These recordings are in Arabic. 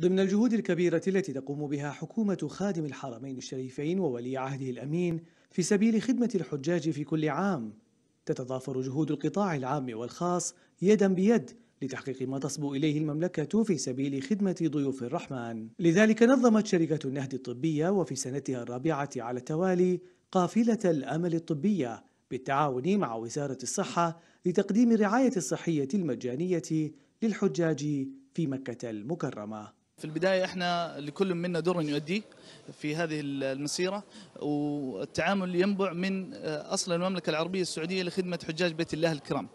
ضمن الجهود الكبيرة التي تقوم بها حكومة خادم الحرمين الشريفين وولي عهده الأمين في سبيل خدمة الحجاج في كل عام تتضافر جهود القطاع العام والخاص يدا بيد لتحقيق ما تصبو إليه المملكة في سبيل خدمة ضيوف الرحمن لذلك نظمت شركة النهد الطبية وفي سنتها الرابعة على التوالي قافلة الأمل الطبية بالتعاون مع وزارة الصحة لتقديم الرعاية الصحية المجانية للحجاج في مكة المكرمة في البداية احنا لكل منا دور يؤديه في هذه المسيرة والتعامل ينبع من آه، أصل المملكة العربية السعودية لخدمة حجاج بيت الله الكرام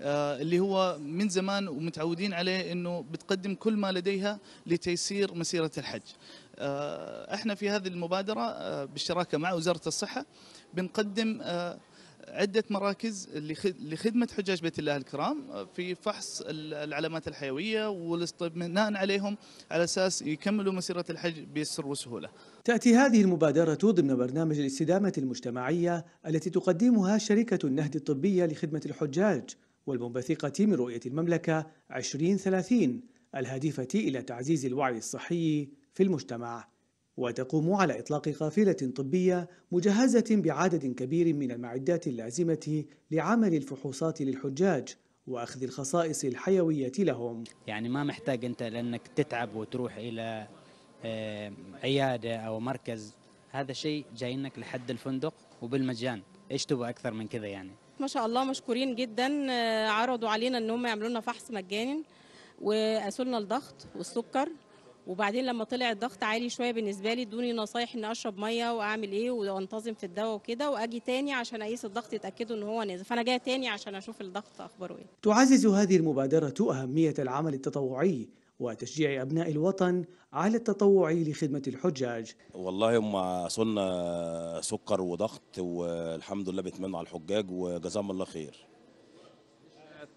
آه، اللي هو من زمان ومتعودين عليه أنه بتقدم كل ما لديها لتيسير مسيرة الحج آه، احنا في هذه المبادرة بالشراكة مع وزارة الصحة بنقدم عده مراكز لخدمه حجاج بيت الله الكرام آه، في فحص العلامات الحيويه والاستبناء عليهم على اساس يكملوا مسيره الحج بسر وسهوله. تاتي هذه المبادره ضمن برنامج الاستدامه المجتمعيه التي تقدمها شركه النهد الطبيه لخدمه الحجاج والمنبثقه من رؤيه المملكه 2030 الهادفه الى تعزيز الوعي الصحي في المجتمع. وتقوم على إطلاق قافلة طبية مجهزة بعدد كبير من المعدات اللازمة لعمل الفحوصات للحجاج وأخذ الخصائص الحيوية لهم يعني ما محتاج أنت لأنك تتعب وتروح إلى آه، عيادة أو مركز هذا شيء جاينك لحد الفندق وبالمجان ايش تبغى اكثر من كذا يعني ما شاء الله مشكورين جدا آه، عرضوا علينا أنهم يعملونا يعملوا لنا فحص مجاني وقاسوا لنا الضغط والسكر وبعدين لما طلع الضغط عالي شويه بالنسبه لي ادوني نصايح ان اشرب ميه واعمل ايه وانتظم في الدواء وكده واجي تاني عشان اقيس الضغط يتاكدوا ان هو نازل فانا جايه تاني عشان اشوف الضغط اخباره ايه تعزز هذه المبادره اهميه العمل التطوعي وتشجيع أبناء الوطن على التطوع لخدمة الحجاج والله هم صلنا سكر وضغط والحمد لله بيتمنوا على الحجاج وجزاهم الله خير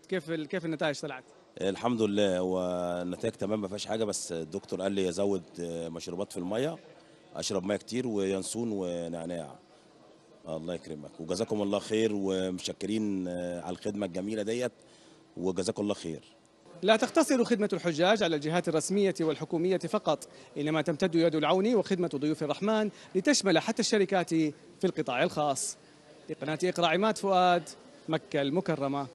كيف كيف النتائج طلعت؟ الحمد لله هو النتائج تمام ما فيهاش حاجه بس الدكتور قال لي ازود آه، مشروبات في الميه اشرب ميه كتير وينسون ونعناع الله يكرمك وجزاكم الله خير ومشكرين آه، على الخدمه الجميله ديت وجزاكم الله خير لا تقتصر خدمة الحجاج على الجهات الرسمية والحكومية فقط إنما تمتد يد العون وخدمة ضيوف الرحمن لتشمل حتى الشركات في القطاع الخاص لقناة مات فؤاد مكة المكرمة